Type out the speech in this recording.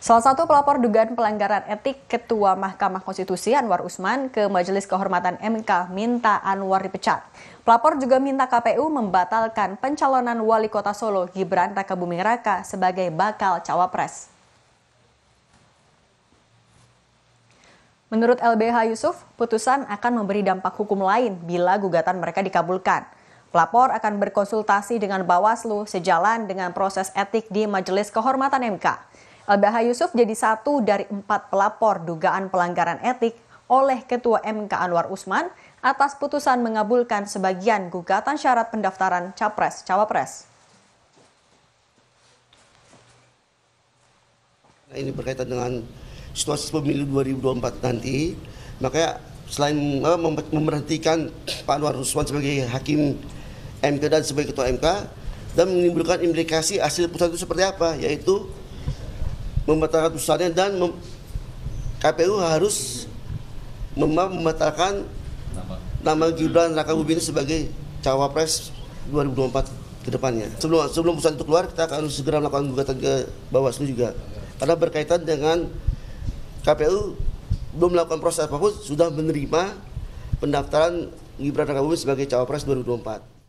Salah satu pelapor dugaan pelanggaran etik Ketua Mahkamah Konstitusi Anwar Usman ke Majelis Kehormatan MK minta Anwar dipecat. Pelapor juga minta KPU membatalkan pencalonan Wali Kota Solo Gibran Raka Buming Raka sebagai bakal cawapres. Menurut LBH Yusuf, putusan akan memberi dampak hukum lain bila gugatan mereka dikabulkan. Pelapor akan berkonsultasi dengan Bawaslu sejalan dengan proses etik di Majelis Kehormatan MK. LBH eh, Yusuf jadi satu dari empat pelapor dugaan pelanggaran etik oleh Ketua MK Anwar Usman atas putusan mengabulkan sebagian gugatan syarat pendaftaran Capres-Cawapres. Ini berkaitan dengan situasi pemilu 2024 nanti, makanya selain eh, memberhentikan Pak Anwar Usman sebagai hakim MK dan sebagai ketua MK dan menimbulkan implikasi hasil putusan itu seperti apa yaitu membatalkan putusannya dan mem KPU harus mem membatalkan nama Gibran Raka Buming sebagai cawapres 2024 ke depannya. Sebelum sebelum putusan itu keluar kita akan segera melakukan gugatan ke Bawaslu juga. Karena berkaitan dengan KPU belum melakukan proses apapun sudah menerima pendaftaran Gibran Raka Buming sebagai cawapres 2024.